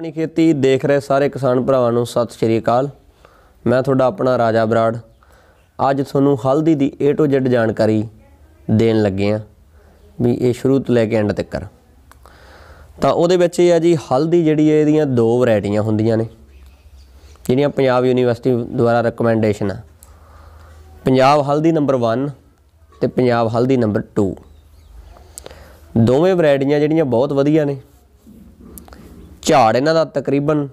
ਆਪਣੀ ਖੇਤੀ ਦੇਖ ਰਹੇ ਸਾਰੇ ਕਿਸਾਨ ਭਰਾਵਾਂ ਨੂੰ ਸਤਿ ਸ਼੍ਰੀ ਅਕਾਲ ਮੈਂ ਤੁਹਾਡਾ ਆਪਣਾ ਰਾਜਾ ਬਰਾੜ ਅੱਜ ਤੁਹਾਨੂੰ ਹਲਦੀ ਦੀ A to Z ਜਾਣਕਾਰੀ ਦੇਣ ਲੱਗੇ ਆ ਵੀ ਇਹ ਸ਼ੁਰੂ ਤੋਂ ਲੈ ਕੇ ਐਂਡ ਤੱਕ ਤਾਂ ਉਹਦੇ ਵਿੱਚ ਇਹ ਆ ਜੀ ਹਲਦੀ ਜਿਹੜੀ ਹੈ ਇਹਦੀਆਂ ਦੋ ਵੈਰਾਈਟੀਆਂ ਹੁੰਦੀਆਂ ਨੇ ਜਿਹੜੀਆਂ ਪੰਜਾਬ ਯੂਨੀਵਰਸਿਟੀ ਦੁਆਰਾ ਰეკਮੈਂਡੇਸ਼ਨ ਆ ਪੰਜਾਬ ਹਲਦੀ ਨੰਬਰ 1 ਤੇ ਪੰਜਾਬ ਹਲਦੀ ਨੰਬਰ 2 ਦੋਵੇਂ ਵੈਰਾਈਟੀਆਂ ਜਿਹੜੀਆਂ ਬਹੁਤ ਵਧੀਆ ਨੇ ਝਾੜ ਇਹਨਾਂ ਦਾ ਤਕਰੀਬਨ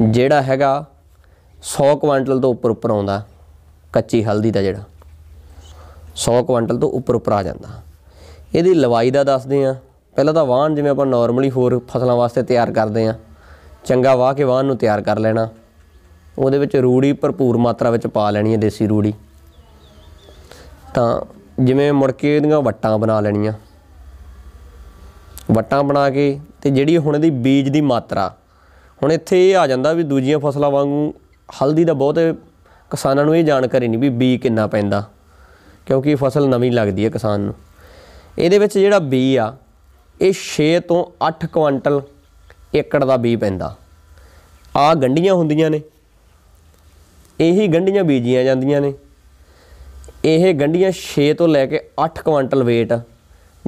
ਜਿਹੜਾ ਹੈਗਾ 100 ਕੁਇੰਟਲ ਤੋਂ ਉੱਪਰ ਉੱਪਰ ਆਉਂਦਾ ਕੱਚੀ ਹਲਦੀ ਦਾ ਜਿਹੜਾ 100 ਕੁਇੰਟਲ ਤੋਂ ਉੱਪਰ ਉੱਪਰ ਆ ਜਾਂਦਾ ਇਹਦੀ ਲਵਾਈ ਦਾ ਦੱਸਦੇ ਆ ਪਹਿਲਾਂ ਤਾਂ ਵਾਹਣ ਜਿਵੇਂ ਆਪਾਂ ਨਾਰਮਲੀ ਹੋਰ ਫਸਲਾਂ ਵਾਸਤੇ ਤਿਆਰ ਕਰਦੇ ਆ ਚੰਗਾ ਵਾਹ ਕੇ ਵਾਹਣ ਨੂੰ ਤਿਆਰ ਕਰ ਲੈਣਾ ਉਹਦੇ ਵਿੱਚ ਰੂੜੀ ਭਰਪੂਰ ਮਾਤਰਾ ਵਿੱਚ ਪਾ ਲੈਣੀ ਹੈ ਦੇਸੀ ਰੂੜੀ ਤਾਂ ਜਿਵੇਂ ਮੁੜ ਕੇ ਇਹਦੀਆਂ ਵੱਟਾਂ ਬਣਾ ਲੈਣੀਆਂ ਵਟਾਂ ਬਣਾ ਕੇ ਤੇ ਜਿਹੜੀ ਹੁਣ ਇਹਦੀ ਬੀਜ ਦੀ ਮਾਤਰਾ ਹੁਣ ਇੱਥੇ ਇਹ ਆ ਜਾਂਦਾ ਵੀ ਦੂਜੀਆਂ ਫਸਲਾਂ ਵਾਂਗੂ ਹਲਦੀ ਦਾ ਬਹੁਤ ਕਿਸਾਨਾਂ ਨੂੰ ਇਹ ਜਾਣਕਾਰੀ ਨਹੀਂ ਵੀ ਬੀ ਕਿੰਨਾ ਪੈਂਦਾ ਕਿਉਂਕਿ ਫਸਲ ਨਵੀਂ ਲੱਗਦੀ ਹੈ ਕਿਸਾਨ ਨੂੰ ਇਹਦੇ ਵਿੱਚ ਜਿਹੜਾ ਬੀ ਆ ਇਹ 6 ਤੋਂ 8 ਕੁਇੰਟਲ ਏਕੜ ਦਾ ਬੀ ਪੈਂਦਾ ਆ ਗੰਡੀਆਂ ਹੁੰਦੀਆਂ ਨੇ ਇਹੀ ਗੰਡੀਆਂ ਬੀਜੀਆਂ ਜਾਂਦੀਆਂ ਨੇ ਇਹ ਗੰਡੀਆਂ 6 ਤੋਂ ਲੈ ਕੇ 8 ਕੁਇੰਟਲ weight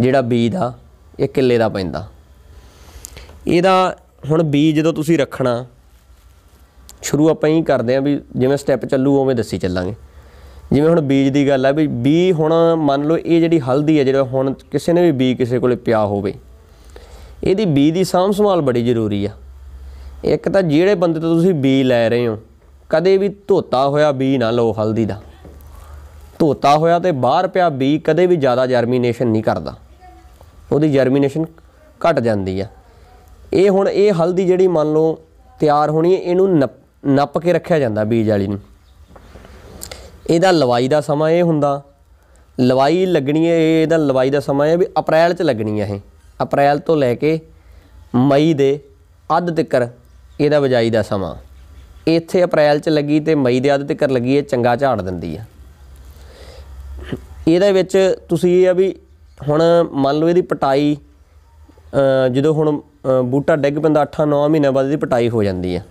ਜਿਹੜਾ ਬੀ ਦਾ ਇਹ ਕਿੱਲੇ ਦਾ ਪੈਂਦਾ ਇਹਦਾ ਹੁਣ ਬੀਜ ਜਦੋਂ ਤੁਸੀਂ ਰੱਖਣਾ ਸ਼ੁਰੂ ਆਪਾਂ ਹੀ ਕਰਦੇ ਆਂ ਵੀ ਜਿਵੇਂ ਸਟੈਪ ਚੱਲੂ ਉਵੇਂ ਦੱਸੀ ਚੱਲਾਂਗੇ ਜਿਵੇਂ ਹੁਣ ਬੀਜ ਦੀ ਗੱਲ ਆ ਵੀ ਬੀ ਹੁਣ ਮੰਨ ਲਓ ਇਹ ਜਿਹੜੀ ਹਲਦੀ ਹੈ ਜਿਹੜਾ ਹੁਣ ਕਿਸੇ ਨੇ ਵੀ ਬੀ ਕਿਸੇ ਕੋਲੇ ਪਿਆ ਹੋਵੇ ਇਹਦੀ ਬੀ ਦੀ ਸਾਂਭ ਸੰਭਾਲ ਬੜੀ ਜ਼ਰੂਰੀ ਆ ਇੱਕ ਤਾਂ ਜਿਹੜੇ ਬੰਦੇ ਤੋਂ ਤੁਸੀਂ ਬੀ ਲੈ ਰਹੇ ਹੋ ਕਦੇ ਵੀ ਧੋਤਾ ਹੋਇਆ ਬੀ ਨਾ ਲਓ ਹਲਦੀ ਦਾ ਧੋਤਾ ਹੋਇਆ ਤੇ ਬਾਹਰ ਪਿਆ ਬੀ ਕਦੇ ਵੀ ਜ਼ਿਆਦਾ ਜਰਮੀਨੇਸ਼ਨ ਨਹੀਂ ਕਰਦਾ ਉਹਦੀ ਜਰਮੀਨੇਸ਼ਨ ਘਟ ਜਾਂਦੀ ਆ ਇਹ ਹੁਣ ਇਹ ਹਲਦੀ ਜਿਹੜੀ ਮੰਨ ਲਓ ਤਿਆਰ ਹੋਣੀ ਹੈ ਇਹਨੂੰ ਨੱਪ ਕੇ ਰੱਖਿਆ ਜਾਂਦਾ ਬੀਜ ਵਾਲੀ ਨੂੰ ਇਹਦਾ ਲਵਾਈ ਦਾ ਸਮਾਂ ਇਹ ਹੁੰਦਾ ਲਵਾਈ ਲੱਗਣੀ ਹੈ ਇਹਦਾ ਲਵਾਈ ਦਾ ਸਮਾਂ ਹੈ ਵੀ ਅਪ੍ਰੈਲ 'ਚ ਲੱਗਣੀ ਹੈ ਇਹ ਅਪ੍ਰੈਲ ਤੋਂ ਲੈ ਕੇ ਮਈ ਦੇ ਅੱਧ ਤੱਕਰ ਇਹਦਾ ਬਜਾਈ ਦਾ ਸਮਾਂ ਇੱਥੇ ਅਪ੍ਰੈਲ 'ਚ ਲੱਗੀ ਤੇ ਮਈ ਦੇ ਅੱਧ ਤੱਕਰ ਲੱਗੀ ਇਹ ਚੰਗਾ ਝਾੜ ਦਿੰਦੀ ਆ ਇਹਦੇ ਵਿੱਚ ਤੁਸੀਂ ਇਹ ਆ ਵੀ ਹੁਣ ਮੰਨ ਲਓ ਇਹਦੀ ਪਟਾਈ ਜਦੋਂ ਹੁਣ ਬੂਟਾ ਡਿੱਗ ਪੈਂਦਾ 8-9 ਮਹੀਨੇ ਬਾਅਦ ਇਹਦੀ ਪਟਾਈ ਹੋ ਜਾਂਦੀ ਹੈ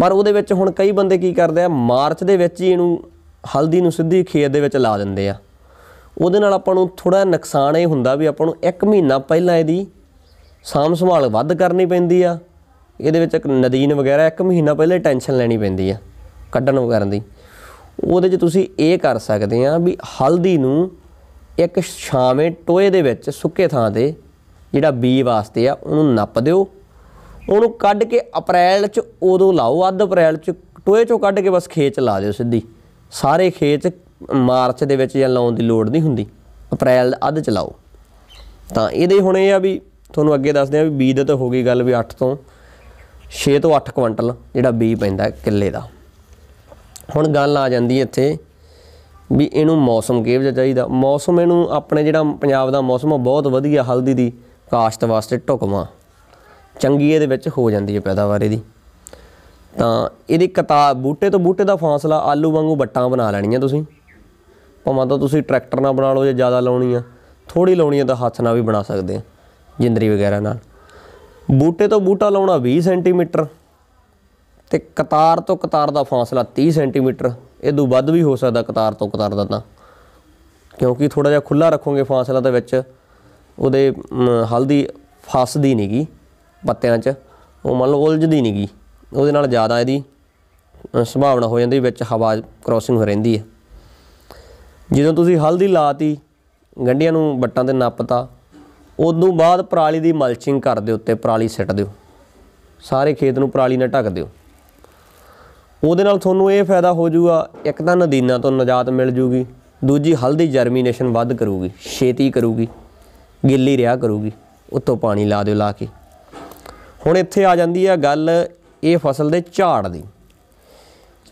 ਪਰ ਉਹਦੇ ਵਿੱਚ ਹੁਣ ਕਈ ਬੰਦੇ ਕੀ ਕਰਦੇ ਆ ਮਾਰਚ ਦੇ ਵਿੱਚ ਹੀ ਇਹਨੂੰ ਹਲਦੀ ਨੂੰ ਸਿੱਧੀ ਖੇਤ ਦੇ ਵਿੱਚ ਲਾ ਦਿੰਦੇ ਆ ਉਹਦੇ ਨਾਲ ਆਪਾਂ ਨੂੰ ਥੋੜਾ ਨੁਕਸਾਨ ਇਹ ਹੁੰਦਾ ਵੀ ਆਪਾਂ ਨੂੰ 1 ਮਹੀਨਾ ਪਹਿਲਾਂ ਇਹਦੀ ਸਾਮ ਸੰਭਾਲ ਵੱਧ ਕਰਨੀ ਪੈਂਦੀ ਆ ਇਹਦੇ ਵਿੱਚ ਇੱਕ ਨਦੀਨ ਵਗੈਰਾ 1 ਮਹੀਨਾ ਪਹਿਲੇ ਟੈਨਸ਼ਨ ਲੈਣੀ ਪੈਂਦੀ ਆ ਕੱਢਣ ਵਗੈਰਾ ਦੀ ਉਹਦੇ 'ਚ ਤੁਸੀਂ ਇਹ ਕਰ ਸਕਦੇ ਆ ਵੀ ਹਲਦੀ ਨੂੰ ਇੱਕ ਛਾਵੇਂ ਟੋਏ ਦੇ ਵਿੱਚ ਸੁੱਕੇ ਥਾਂ ਤੇ ਜਿਹੜਾ ਬੀ ਵਾਸਤੇ ਆ ਉਹਨੂੰ ਨੱਪ ਦਿਓ ਉਹਨੂੰ ਕੱਢ ਕੇ ਅਪ੍ਰੈਲ 'ਚ ਉਦੋਂ ਲਾਓ ਅੱਧ ਅਪ੍ਰੈਲ 'ਚ ਟੋਏ 'ਚੋਂ ਕੱਢ ਕੇ ਬਸ ਚ ਲਾ ਦਿਓ ਸਿੱਧੀ ਸਾਰੇ ਖੇਤ ਮਾਰਚ ਦੇ ਵਿੱਚ ਜਾਂ ਲਾਉਣ ਦੀ ਲੋੜ ਨਹੀਂ ਹੁੰਦੀ ਅਪ੍ਰੈਲ ਅੱਧ 'ਚ ਲਾਓ ਤਾਂ ਇਹਦੇ ਹੁਣ ਇਹ ਆ ਵੀ ਤੁਹਾਨੂੰ ਅੱਗੇ ਦੱਸਦੇ ਆ ਵੀ ਬੀ ਦੇ ਤਾਂ ਹੋ ਗਈ ਗੱਲ ਵੀ 8 ਤੋਂ 6 ਤੋਂ 8 ਕੁਇੰਟਲ ਜਿਹੜਾ ਬੀ ਪੈਂਦਾ ਕਿੱਲੇ ਦਾ ਹੁਣ ਗੱਲ ਆ ਜਾਂਦੀ ਇੱਥੇ ਵੀ ਇਹਨੂੰ ਮੌਸਮ ਕਿਹੋ ਜਿਹਾ ਚਾਹੀਦਾ ਮੌਸਮ ਇਹਨੂੰ ਆਪਣੇ ਜਿਹੜਾ ਪੰਜਾਬ ਦਾ ਮੌਸਮ ਬਹੁਤ ਵਧੀਆ ਹਲਦੀ ਦੀ ਕਾਸ਼ਤ ਵਾਸਤੇ ਢੁਕਵਾਂ ਚੰਗੀ ਇਹਦੇ ਵਿੱਚ ਹੋ ਜਾਂਦੀ ਹੈ ਪੈਦਾਵਾਰ ਇਹਦੀ ਤਾਂ ਇਹਦੀ ਕਤਾ ਬੂਟੇ ਤੋਂ ਬੂਟੇ ਦਾ ਫਾਸਲਾ ਆਲੂ ਵਾਂਗੂ ਵੱਟਾਂ ਬਣਾ ਲੈਣੀਆਂ ਤੁਸੀਂ ਭਾਵੇਂ ਤਾਂ ਤੁਸੀਂ ਟਰੈਕਟਰ ਨਾਲ ਬਣਾ ਲਓ ਜੇ ਜ਼ਿਆਦਾ ਲਾਉਣੀ ਆ ਥੋੜੀ ਲਾਉਣੀ ਆ ਤਾਂ ਹੱਥ ਨਾਲ ਵੀ ਬਣਾ ਸਕਦੇ ਆ ਜਿੰਦਰੀ ਵਗੈਰਾ ਨਾਲ ਬੂਟੇ ਤੋਂ ਬੂਟਾ ਲਾਉਣਾ 20 ਸੈਂਟੀਮੀਟਰ ਤੇ ਕਤਾਰ ਤੋਂ ਕਤਾਰ ਦਾ ਫਾਸਲਾ 30 ਸੈਂਟੀਮੀਟਰ ਇਹ ਤੋਂ ਵੱਧ ਵੀ ਹੋ ਸਕਦਾ ਕਤਾਰ ਤੋਂ ਕਤਾਰ ਦਾ ਤਾਂ ਕਿਉਂਕਿ ਥੋੜਾ ਜਿਹਾ ਖੁੱਲਾ ਰੱਖੋਗੇ ਫਾਸਲਾ ਦੇ ਵਿੱਚ ਉਹਦੇ ਹਲਦੀ ਫਸਦੀ ਨਹੀਂਗੀ ਪੱਤਿਆਂ 'ਚ ਉਹ ਮੰਨ ਲਓ ਉਲਝਦੀ ਨਹੀਂਗੀ ਉਹਦੇ ਨਾਲ ਜ਼ਿਆਦਾ ਇਹਦੀ ਸੰਭਾਵਨਾ ਹੋ ਜਾਂਦੀ ਵਿੱਚ ਹਵਾ ਕ੍ਰੋਸਿੰਗ ਹੋ ਰਹਿੰਦੀ ਹੈ ਜਦੋਂ ਤੁਸੀਂ ਹਲਦੀ ਲਾਤੀ ਗੰਡੀਆਂ ਨੂੰ ਬੱਟਾਂ ਤੇ ਨੱਪਤਾ ਉਦੋਂ ਬਾਅਦ ਪਰਾਲੀ ਦੀ ਮਲਚਿੰਗ ਕਰ ਦਿਓ ਉੱਤੇ ਪਰਾਲੀ ਸਿੱਟ ਦਿਓ ਸਾਰੇ ਖੇਤ ਨੂੰ ਪਰਾਲੀ ਨਾਲ ਢੱਕ ਦਿਓ ਉਹਦੇ ਨਾਲ ਤੁਹਾਨੂੰ ਇਹ ਫਾਇਦਾ ਹੋ ਜਾਊਗਾ ਇੱਕ ਤਾਂ ਨਦੀਨਾ ਤੋਂ ਨਜਾਤ ਮਿਲ ਜੂਗੀ ਦੂਜੀ ਹਲਦੀ ਜਰਮੀਨੇਸ਼ਨ ਵੱਧ ਕਰੂਗੀ ਛੇਤੀ ਕਰੂਗੀ ਗਿੱਲੀ ਰਿਆ ਕਰੂਗੀ ਉੱਤੋਂ ਪਾਣੀ ਲਾ ਦਿਓ ਲਾ ਕੇ ਹੁਣ ਇੱਥੇ ਆ ਜਾਂਦੀ ਆ ਗੱਲ ਇਹ ਫਸਲ ਦੇ ਝਾੜ ਦੀ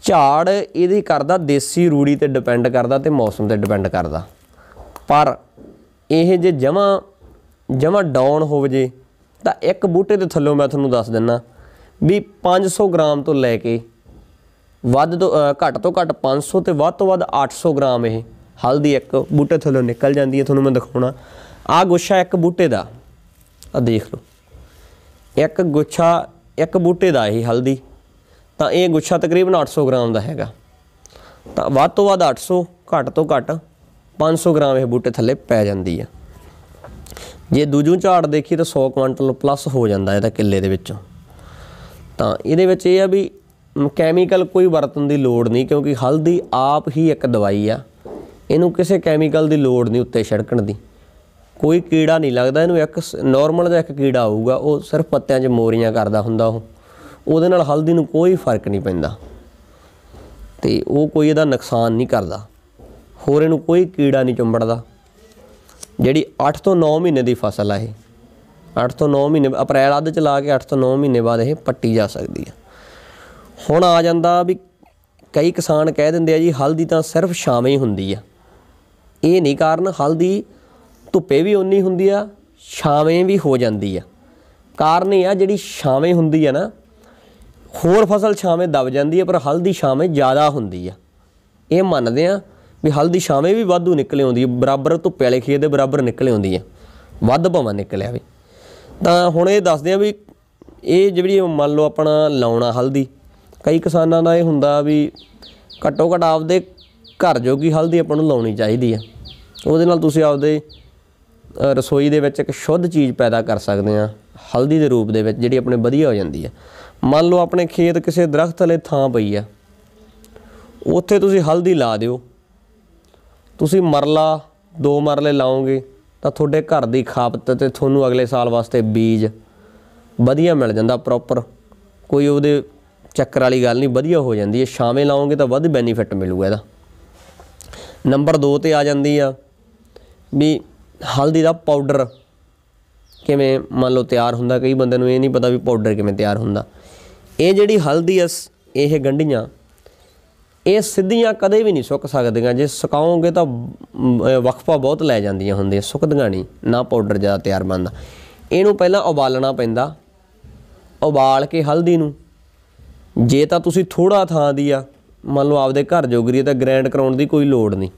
ਝਾੜ ਇਹਦੀ ਕਰਦਾ ਦੇਸੀ ਰੂੜੀ ਤੇ ਡਿਪੈਂਡ ਕਰਦਾ ਤੇ ਮੌਸਮ ਤੇ ਡਿਪੈਂਡ ਕਰਦਾ ਪਰ ਇਹ ਜੇ ਜਮਾ ਜਮਾ ਡਾਊਨ ਹੋ ਜੇ ਤਾਂ ਇੱਕ ਬੂਟੇ ਦੇ ਥੱਲੋਂ ਮੈਂ ਤੁਹਾਨੂੰ ਦੱਸ ਦਿੰਨਾ ਵੀ 500 ਗ੍ਰਾਮ ਤੋਂ ਲੈ ਕੇ ਵੱਧ ਤੋਂ ਘੱਟ ਤੋਂ ਘੱਟ 500 ਤੇ ਵੱਧ ਤੋਂ ਵੱਧ 800 ਗ੍ਰਾਮ ਇਹ ਹਲਦੀ ਇੱਕ ਬੂਟੇ ਥੱਲੋਂ ਨਿਕਲ ਜਾਂਦੀ ਹੈ ਤੁਹਾਨੂੰ ਮੈਂ ਦਿਖਾਉਣਾ ਆ ਗੁੱਛਾ ਇੱਕ ਬੂਟੇ ਦਾ ਆ ਦੇਖ ਲਓ ਇੱਕ ਗੁੱਛਾ ਇੱਕ ਬੂਟੇ ਦਾ ਇਹ ਹਲਦੀ ਤਾਂ ਇਹ ਗੁੱਛਾ ਤਕਰੀਬਨ 800 ਗ੍ਰਾਮ ਦਾ ਹੈਗਾ ਤਾਂ ਵੱਧ ਤੋਂ ਵੱਧ 800 ਘੱਟ ਤੋਂ ਘੱਟ 500 ਗ੍ਰਾਮ ਇਹ ਬੂਟੇ ਥੱਲੇ ਪੈ ਜਾਂਦੀ ਹੈ ਜੇ ਦੂਜੂ ਝਾੜ ਦੇਖੀ ਤਾਂ 100 ਕੁਇੰਟਲ ਪਲੱਸ ਹੋ ਜਾਂਦਾ ਇਹਦਾ ਕਿੱਲੇ ਦੇ ਵਿੱਚੋਂ ਤਾਂ ਇਹਦੇ ਵਿੱਚ ਇਹ ਆ ਵੀ ਕੈਮੀਕਲ ਕੋਈ ਵਰਤਣ ਦੀ ਲੋੜ ਨਹੀਂ ਕਿਉਂਕਿ ਹਲਦੀ ਆਪ ਹੀ ਇੱਕ ਦਵਾਈ ਆ ਇਹਨੂੰ ਕਿਸੇ ਕੈਮੀਕਲ ਦੀ ਲੋੜ ਨਹੀਂ ਉੱਤੇ ਛੜਕਣ ਦੀ ਕੋਈ ਕੀੜਾ ਨਹੀਂ ਲੱਗਦਾ ਇਹਨੂੰ ਇੱਕ ਨਾਰਮਲ ਜਿਹਾ ਇੱਕ ਕੀੜਾ ਆਊਗਾ ਉਹ ਸਿਰਫ ਪੱਤਿਆਂ 'ਚ ਮੋਰੀਆਂ ਕਰਦਾ ਹੁੰਦਾ ਉਹ ਉਹਦੇ ਨਾਲ ਹਲਦੀ ਨੂੰ ਕੋਈ ਫਰਕ ਨਹੀਂ ਪੈਂਦਾ ਤੇ ਉਹ ਕੋਈ ਇਹਦਾ ਨੁਕਸਾਨ ਨਹੀਂ ਕਰਦਾ ਹੋਰ ਇਹਨੂੰ ਕੋਈ ਕੀੜਾ ਨਹੀਂ ਚੁੰਬੜਦਾ ਜਿਹੜੀ 8 ਤੋਂ 9 ਮਹੀਨੇ ਦੀ ਫਸਲ ਆ ਇਹ 8 ਤੋਂ 9 ਮਹੀਨੇ ਅਪ੍ਰੈਲ ਅੱਧ ਚ ਲਾ ਕੇ 8 ਤੋਂ 9 ਮਹੀਨੇ ਬਾਅਦ ਇਹ ਪੱਟੀ ਜਾ ਸਕਦੀ ਆ ਹੁਣ ਆ ਜਾਂਦਾ ਵੀ ਕਈ ਕਿਸਾਨ ਕਹਿ ਦਿੰਦੇ ਆ ਜੀ ਹਲਦੀ ਤਾਂ ਸਿਰਫ ਛਾਵੇਂ ਹੀ ਹੁੰਦੀ ਆ ਇਹ ਨਹੀਂ ਕਾਰਨ ਹਲਦੀ ਧੁੱਪੇ ਵੀ ਉਨੀ ਹੁੰਦੀ ਆ ਛਾਵੇਂ ਵੀ ਹੋ ਜਾਂਦੀ ਆ ਕਾਰਨ ਇਹ ਆ ਜਿਹੜੀ ਛਾਵੇਂ ਹੁੰਦੀ ਆ ਨਾ ਹੋਰ ਫਸਲ ਛਾਵੇਂ ਦਬ ਜਾਂਦੀ ਆ ਪਰ ਹਲਦੀ ਛਾਵੇਂ ਜ਼ਿਆਦਾ ਹੁੰਦੀ ਆ ਇਹ ਮੰਨਦੇ ਆ ਵੀ ਹਲਦੀ ਛਾਵੇਂ ਵੀ ਵਾਧੂ ਨਿਕਲੇ ਆਉਂਦੀ ਆ ਬਰਾਬਰ ਧੁੱਪੇ ਵਾਲੇ ਖੇਤ ਦੇ ਬਰਾਬਰ ਨਿਕਲੇ ਆਉਂਦੀ ਆ ਵੱਧ ਭਾਵਾਂ ਨਿਕਲਿਆ ਵੀ ਤਾਂ ਹੁਣ ਇਹ ਦੱਸਦੇ ਆ ਵੀ ਇਹ ਜਿਹੜੀ ਮੰਨ ਲਓ ਆਪਣਾ ਲਾਉਣਾ ਹਲਦੀ ਕਈ ਕਿਸਾਨਾਂ ਦਾ ਇਹ ਹੁੰਦਾ ਵੀ ਘੱਟੋ ਘਟ ਆਪਦੇ ਘਰ ਜੋਗੀ ਹਲਦੀ ਆਪਾਂ ਨੂੰ ਲਾਉਣੀ ਚਾਹੀਦੀ ਆ ਉਹਦੇ ਨਾਲ ਤੁਸੀਂ ਆਪਦੇ ਰਸੋਈ ਦੇ ਵਿੱਚ ਇੱਕ ਸ਼ੁੱਧ ਚੀਜ਼ ਪੈਦਾ ਕਰ ਸਕਦੇ ਆ ਹਲਦੀ ਦੇ ਰੂਪ ਦੇ ਵਿੱਚ ਜਿਹੜੀ ਆਪਣੇ ਵਧੀਆ ਹੋ ਜਾਂਦੀ ਆ ਮੰਨ ਲਓ ਆਪਣੇ ਖੇਤ ਕਿਸੇ ਦਰਖਤ ਥਲੇ ਥਾਂ ਪਈ ਆ ਉੱਥੇ ਤੁਸੀਂ ਹਲਦੀ ਲਾ ਦਿਓ ਤੁਸੀਂ ਮਰਲਾ ਦੋ ਮਰਲੇ ਲਾਓਗੇ ਤਾਂ ਤੁਹਾਡੇ ਘਰ ਦੀ ਖਾਪਤ ਤੇ ਤੁਹਾਨੂੰ ਅਗਲੇ ਸਾਲ ਵਾਸਤੇ ਬੀਜ ਵਧੀਆ ਮਿਲ ਜਾਂਦਾ ਪ੍ਰੋਪਰ ਕੋਈ ਉਹਦੇ ਚੱਕਰ ਵਾਲੀ ਗੱਲ ਨਹੀਂ ਵਧੀਆ ਹੋ ਜਾਂਦੀ ਹੈ ਛਾਵੇਂ ਲਾਓਗੇ ਤਾਂ ਵੱਧ ਬੈਨੀਫਿਟ ਮਿਲੂਗਾ ਇਹਦਾ ਨੰਬਰ 2 ਤੇ ਆ ਜਾਂਦੀ ਆ ਵੀ ਹਲਦੀ ਦਾ ਪਾਊਡਰ ਕਿਵੇਂ ਮੰਨ ਲਓ ਤਿਆਰ ਹੁੰਦਾ ਕਈ ਬੰਦੇ ਨੂੰ ਇਹ ਨਹੀਂ ਪਤਾ ਵੀ ਪਾਊਡਰ ਕਿਵੇਂ ਤਿਆਰ ਹੁੰਦਾ ਇਹ ਜਿਹੜੀ ਹਲਦੀ ਐ ਇਹ ਗੰਢੀਆਂ ਇਹ ਸਿੱਧੀਆਂ ਕਦੇ ਵੀ ਨਹੀਂ ਸੁੱਕ ਸਕਦੀਆਂ ਜੇ ਸੁਕਾਉਂਗੇ ਤਾਂ ਵਕਫਾ ਬਹੁਤ ਲੈ ਜਾਂਦੀਆਂ ਹੁੰਦੀਆਂ ਸੁੱਕਦੀਆਂ ਨਹੀਂ ਨਾ ਪਾਊਡਰ ਜ਼ਿਆਦਾ ਤਿਆਰ ਬਣਦਾ ਇਹਨੂੰ ਪਹਿਲਾਂ ਉਬਾਲਣਾ ਪੈਂਦਾ ਉਬਾਲ ਕੇ ਹਲਦੀ ਨੂੰ ਜੇ ਤਾਂ ਤੁਸੀਂ ਥੋੜਾ ਥਾਂ ਦੀ ਆ ਮੰਨ ਲਓ ਆਪਦੇ ਘਰ ਜੋਗਰੀ ਤਾਂ ਗ੍ਰੈਂਡ ਕਰਾਉਣ ਦੀ ਕੋਈ ਲੋੜ ਨਹੀਂ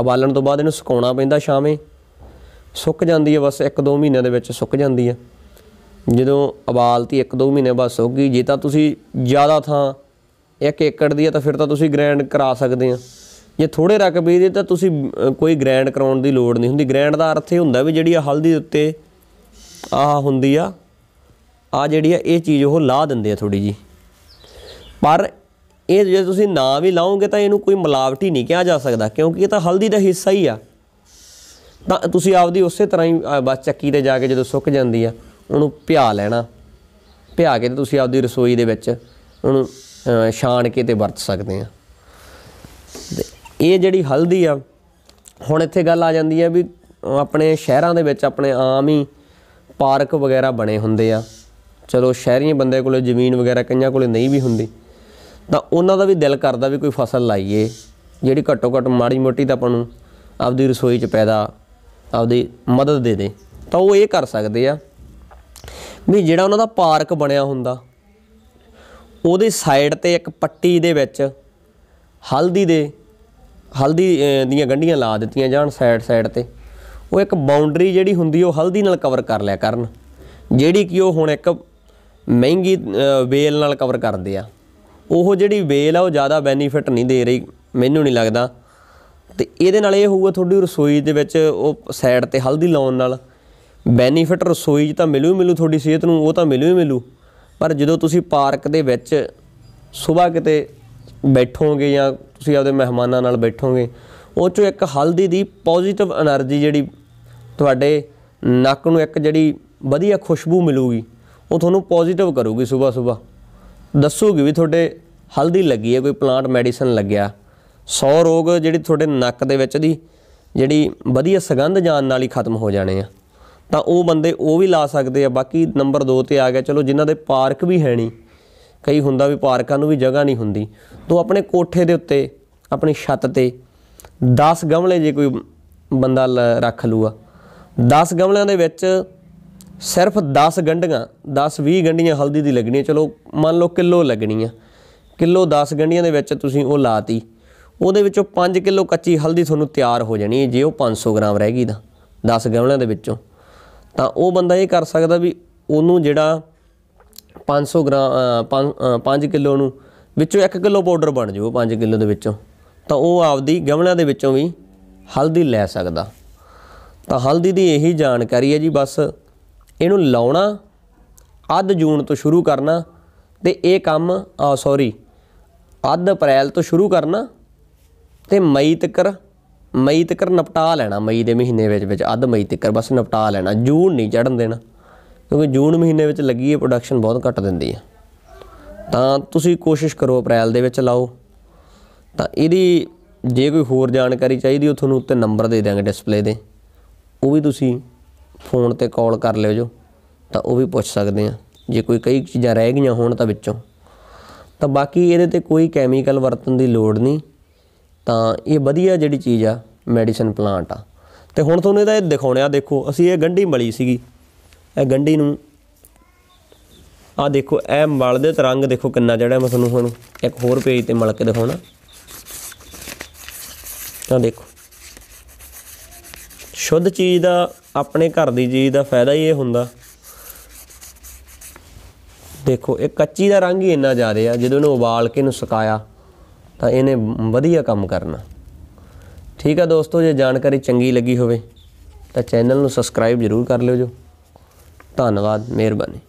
ਉਬਾਲਣ ਤੋਂ ਬਾਅਦ ਇਹਨੂੰ ਸੁਕਾਉਣਾ ਪੈਂਦਾ ਸ਼ਾਮੇ ਸੁੱਕ ਜਾਂਦੀ ਹੈ ਬਸ 1-2 ਮਹੀਨਿਆਂ ਦੇ ਵਿੱਚ ਸੁੱਕ ਜਾਂਦੀ ਹੈ ਜਦੋਂ ਉਬਾਲਤੀ 1-2 ਮਹੀਨੇ ਬਾਅਦ ਸੁੱਕ ਗਈ ਜੇ ਤਾਂ ਤੁਸੀਂ ਜ਼ਿਆਦਾ ਥਾਂ 1 ਏਕੜ ਦੀ ਹੈ ਤਾਂ ਫਿਰ ਤਾਂ ਤੁਸੀਂ ਗ੍ਰੈਂਡ ਕਰਾ ਸਕਦੇ ਆ ਜੇ ਥੋੜੇ ਰਕਬੇ ਦੇ ਤਾਂ ਤੁਸੀਂ ਕੋਈ ਗ੍ਰੈਂਡ ਕਰਾਉਣ ਦੀ ਲੋੜ ਨਹੀਂ ਹੁੰਦੀ ਗ੍ਰੈਂਡ ਦਾ ਅਰਥ ਇਹ ਹੁੰਦਾ ਵੀ ਜਿਹੜੀ ਆ ਹਲਦੀ ਦੇ ਉੱਤੇ ਆਹ ਹੁੰਦੀ ਆ ਆ ਜਿਹੜੀ ਆ ਇਹ ਚੀਜ਼ ਉਹ ਲਾ ਦਿੰਦੇ ਆ ਥੋੜੀ ਜੀ ਪਰ ਇਹ ਜੇ ਤੁਸੀਂ ਨਾਂ ਵੀ ਲਾਓਗੇ ਤਾਂ ਇਹਨੂੰ ਕੋਈ ਮਿਲਾਵਟੀ ਨਹੀਂ ਕਿਹਾ ਜਾ ਸਕਦਾ ਕਿਉਂਕਿ ਇਹ ਤਾਂ ਹਲਦੀ ਦਾ ਹਿੱਸਾ ਹੀ ਆ ਤਾਂ ਤੁਸੀਂ ਆਪਦੀ ਉਸੇ ਤਰ੍ਹਾਂ ਹੀ ਬਸ ਚੱਕੀ ਤੇ ਜਾ ਕੇ ਜਦੋਂ ਸੁੱਕ ਜਾਂਦੀ ਆ ਉਹਨੂੰ ਭਿਆ ਲੈਣਾ ਭਿਆ ਕੇ ਤੇ ਤੁਸੀਂ ਆਪਦੀ ਰਸੋਈ ਦੇ ਵਿੱਚ ਉਹਨੂੰ ਛਾਣ ਕੇ ਤੇ ਵਰਤ ਸਕਦੇ ਆ ਇਹ ਜਿਹੜੀ ਹਲਦੀ ਆ ਹੁਣ ਇੱਥੇ ਗੱਲ ਆ ਜਾਂਦੀ ਆ ਵੀ ਆਪਣੇ ਸ਼ਹਿਰਾਂ ਦੇ ਵਿੱਚ ਆਪਣੇ ਆਮ ਹੀ ਪਾਰਕ ਵਗੈਰਾ ਬਣੇ ਹੁੰਦੇ ਆ ਚਲੋ ਸ਼ਹਿਰੀ ਬੰਦੇ ਕੋਲੇ ਜ਼ਮੀਨ ਵਗੈਰਾ ਕਈਆਂ ਕੋਲੇ ਨਹੀਂ ਵੀ ਹੁੰਦੀ ਤਾਂ ਉਹਨਾਂ ਦਾ ਵੀ ਦਿਲ ਕਰਦਾ ਵੀ ਕੋਈ ਫਸਲ ਲਾਈਏ ਜਿਹੜੀ ਘੱਟੋ ਘੱਟ ਮਾੜੀ ਮੋਟੀ ਤਾਂ ਆਪਾਂ ਨੂੰ ਆਪਦੀ ਰਸੋਈ 'ਚ ਪੈਦਾ ਆਪਦੀ ਮਦਦ ਦੇ ਦੇ ਤਾਂ ਉਹ ਇਹ ਕਰ ਸਕਦੇ ਆ ਵੀ ਜਿਹੜਾ ਉਹਨਾਂ ਦਾ ਪਾਰਕ ਬਣਿਆ ਹੁੰਦਾ ਉਹਦੇ ਸਾਈਡ ਤੇ ਇੱਕ ਪੱਟੀ ਦੇ ਵਿੱਚ ਹਲਦੀ ਦੇ ਹਲਦੀ ਦੀਆਂ ਗੰਢੀਆਂ ਲਾ ਦਿੱਤੀਆਂ ਜਾਣ ਸਾਈਡ ਸਾਈਡ ਤੇ ਉਹ ਇੱਕ ਬਾਉਂਡਰੀ ਜਿਹੜੀ ਹੁੰਦੀ ਉਹ ਹਲਦੀ ਨਾਲ ਕਵਰ ਕਰ ਲਿਆ ਕਰਨ ਜਿਹੜੀ ਕਿ ਉਹ ਹੁਣ ਇੱਕ ਮਹਿੰਗੀ ਵੇਲ ਨਾਲ ਕਵਰ ਕਰਦੇ ਆ ਉਹ ਜਿਹੜੀ ਵੇਲ ਆ ਉਹ ਜ਼ਿਆਦਾ ਬੈਨੀਫਿਟ ਨਹੀਂ ਦੇ ਰਹੀ ਮੈਨੂੰ ਨਹੀਂ ਲੱਗਦਾ ਤੇ ਇਹਦੇ ਨਾਲ ਇਹ ਹੋਊਗਾ ਤੁਹਾਡੀ ਰਸੋਈ ਦੇ ਵਿੱਚ ਉਹ ਸਾਈਡ ਤੇ ਹਲਦੀ ਲਾਉਣ ਨਾਲ ਬੈਨੀਫਿਟ ਰਸੋਈ 'ਚ ਤਾਂ ਮਿਲੂ ਮਿਲੂ ਤੁਹਾਡੀ ਸਿਹਤ ਨੂੰ ਉਹ ਤਾਂ ਮਿਲੂ ਹੀ ਮਿਲੂ ਪਰ ਜਦੋਂ ਤੁਸੀਂ ਪਾਰਕ ਦੇ ਵਿੱਚ ਸਵੇਰ ਕਿਤੇ ਬੈਠੋਗੇ ਜਾਂ ਤੁਸੀਂ ਆਪਦੇ ਮਹਿਮਾਨਾਂ ਨਾਲ ਬੈਠੋਗੇ ਉਹ ਚੋਂ ਇੱਕ ਹਲਦੀ ਦੀ ਪੋਜ਼ਿਟਿਵ એનર્ਜੀ ਜਿਹੜੀ ਤੁਹਾਡੇ ਨੱਕ ਨੂੰ ਇੱਕ ਜਿਹੜੀ ਵਧੀਆ ਖੁਸ਼ਬੂ ਮਿਲੂਗੀ ਉਹ ਤੁਹਾਨੂੰ ਪੋਜ਼ਿਟਿਵ ਕਰੂਗੀ ਸਵੇਰ ਸਵੇਰ ਦੱਸੂਗੀ ਵੀ ਤੁਹਾਡੇ ਹਲਦੀ ਲੱਗੀ ਹੈ ਕੋਈ ਪਲਾਂਟ ਮੈਡੀਸਨ ਲੱਗਿਆ 100 ਰੋਗ ਜਿਹੜੀ ਤੁਹਾਡੇ ਨੱਕ ਦੇ ਵਿੱਚ ਦੀ ਜਿਹੜੀ ਵਧੀਆ ਸੁਗੰਧ ਜਾਣ ਨਾਲ ਹੀ ਖਤਮ ਹੋ ਜਾਣੇ ਆ ਤਾਂ ਉਹ ਬੰਦੇ ਉਹ ਵੀ ਲਾ ਸਕਦੇ ਆ ਬਾਕੀ ਨੰਬਰ 2 ਤੇ ਆ ਗਿਆ ਚਲੋ ਜਿਨ੍ਹਾਂ ਦੇ ਪਾਰਕ ਵੀ ਹੈ ਨਹੀਂ ਕਈ ਹੁੰਦਾ ਵੀ ਪਾਰਕਾਂ ਨੂੰ ਵੀ ਜਗ੍ਹਾ ਨਹੀਂ ਹੁੰਦੀ ਤੋਂ ਆਪਣੇ ਕੋਠੇ ਦੇ ਉੱਤੇ ਆਪਣੀ ਛੱਤ ਤੇ 10 ਗਮਲੇ ਜੇ ਕੋਈ ਬੰਦਾ ਰੱਖ ਲੂਗਾ 10 ਗਮਲਿਆਂ ਦੇ ਵਿੱਚ ਸਿਰਫ 10 ਗੰਡੀਆਂ 10 20 ਗੰਡੀਆਂ ਹਲਦੀ ਦੀ ਲੱਗਣੀਆਂ ਚਲੋ ਮੰਨ ਲਓ ਕਿਲੋ ਲੱਗਣੀਆਂ ਕਿਲੋ 10 ਗੰਡੀਆਂ ਦੇ ਵਿੱਚ ਤੁਸੀਂ ਉਹ ਲਾਤੀ ਉਹਦੇ ਵਿੱਚੋਂ 5 ਕਿਲੋ ਕੱਚੀ ਹਲਦੀ ਤੁਹਾਨੂੰ ਤਿਆਰ ਹੋ ਜਾਣੀ ਜੇ ਉਹ 500 ਗ੍ਰਾਮ ਰਹਿ ਗਈ ਤਾਂ 10 ਗਮਲਿਆਂ ਦੇ ਵਿੱਚੋਂ ਤਾਂ ਉਹ ਬੰਦਾ ਇਹ ਕਰ ਸਕਦਾ ਵੀ ਉਹਨੂੰ ਜਿਹੜਾ 500 ਗ੍ਰਾਮ 5 ਕਿਲੋ ਨੂੰ ਵਿੱਚੋਂ 1 ਕਿਲੋ ਪਾਊਡਰ ਬਣ ਜੂ 5 ਕਿਲੋ ਦੇ ਵਿੱਚੋਂ ਤਾਂ ਉਹ ਆਪਦੀ ਗਮਲਿਆਂ ਦੇ ਵਿੱਚੋਂ ਵੀ ਹਲਦੀ ਲੈ ਸਕਦਾ ਤਾਂ ਹਲਦੀ ਦੀ ਇਹੀ ਜਾਣਕਾਰੀ ਹੈ ਜੀ ਬਸ ਇਹਨੂੰ ਲਾਉਣਾ ਅੱਧ ਜੂਨ ਤੋਂ ਸ਼ੁਰੂ ਕਰਨਾ ਤੇ ਇਹ ਕੰਮ ਸੌਰੀ ਅੱਧ ਅਪ੍ਰੈਲ ਤੋਂ ਸ਼ੁਰੂ ਕਰਨਾ ਤੇ ਮਈ ਤੱਕਰ ਮਈ ਤੱਕਰ ਨਪਟਾ ਲੈਣਾ ਮਈ ਦੇ ਮਹੀਨੇ ਵਿੱਚ ਵਿੱਚ ਅੱਧ ਮਈ ਤੱਕਰ ਬਸ ਨਪਟਾ ਲੈਣਾ ਜੂਨ ਨਹੀਂ ਚੜਨ ਦੇਣਾ ਕਿਉਂਕਿ ਜੂਨ ਮਹੀਨੇ ਵਿੱਚ ਲੱਗੀ ਹੈ ਪ੍ਰੋਡਕਸ਼ਨ ਬਹੁਤ ਘੱਟ ਦਿੰਦੀ ਹੈ ਤਾਂ ਤੁਸੀਂ ਕੋਸ਼ਿਸ਼ ਕਰੋ ਅਪ੍ਰੈਲ ਦੇ ਵਿੱਚ ਲਾਓ ਤਾਂ ਇਹਦੀ ਜੇ ਕੋਈ ਹੋਰ ਜਾਣਕਾਰੀ ਚਾਹੀਦੀ ਉਹ ਤੁਹਾਨੂੰ ਉੱਤੇ ਨੰਬਰ ਦੇ ਦਿਆਂਗੇ ਡਿਸਪਲੇ ਦੇ ਉਹ ਵੀ ਤੁਸੀਂ ਫੋਨ ਤੇ ਕਾਲ ਕਰ ਲਿਓ ਜੋ ਤਾਂ ਉਹ ਵੀ ਪੁੱਛ ਸਕਦੇ ਆ ਜੇ ਕੋਈ ਕਈ ਚੀਜ਼ਾਂ ਰਹਿ ਗਈਆਂ ਹੋਣ ਤਾਂ ਵਿੱਚੋਂ ਤਾਂ ਬਾਕੀ ਇਹਦੇ ਤੇ ਕੋਈ ਕੈਮੀਕਲ ਵਰਤਣ ਦੀ ਲੋੜ ਨਹੀਂ ਤਾਂ ਇਹ ਵਧੀਆ ਜਿਹੜੀ ਚੀਜ਼ ਆ ਮੈਡੀਸਨ ਪਲਾਂਟ ਆ ਤੇ ਹੁਣ ਤੁਹਾਨੂੰ ਇਹਦਾ ਇਹ ਦਿਖਾਉਣਿਆ ਦੇਖੋ ਅਸੀਂ ਇਹ ਗੰਢੀ ਮਲੀ ਸੀਗੀ ਇਹ ਗੰਢੀ ਨੂੰ ਆ ਦੇਖੋ ਇਹ ਮਲ ਦੇ ਤਰੰਗ ਦੇਖੋ ਕਿੰਨਾ ਜਿਹੜਾ ਮੈਂ ਤੁਹਾਨੂੰ ਹੁਣ ਇੱਕ ਹੋਰ ਪੇਜ ਤੇ ਮਲ ਕੇ ਦਿਖਾਉਣਾ ਤਾਂ ਦੇਖੋ ਸ਼ੁੱਧ ਚੀਜ਼ ਦਾ ਆਪਣੇ ਘਰ ਦੀ ਚੀਜ਼ ਦਾ ਫਾਇਦਾ ਹੀ ਇਹ ਹੁੰਦਾ ਦੇਖੋ ਇਹ ਕੱਚੀ ਦਾ ਰੰਗ ਹੀ ਇੰਨਾ ਜਾ ਰਿਹਾ ਜਦੋਂ ਇਹਨੂੰ ਉਬਾਲ ਕੇ ਇਹਨੂੰ ਸੁਕਾਇਆ ਤਾਂ ਇਹਨੇ ਵਧੀਆ ਕੰਮ ਕਰਨਾ ਠੀਕ ਆ ਦੋਸਤੋ ਜੇ ਜਾਣਕਾਰੀ ਚੰਗੀ ਲੱਗੀ ਹੋਵੇ ਤਾਂ ਚੈਨਲ ਨੂੰ ਸਬਸਕ੍ਰਾਈਬ ਜ਼ਰੂਰ ਕਰ ਲਿਓ ਜੋ ਧੰਨਵਾਦ ਮਿਹਰਬਾਨੀ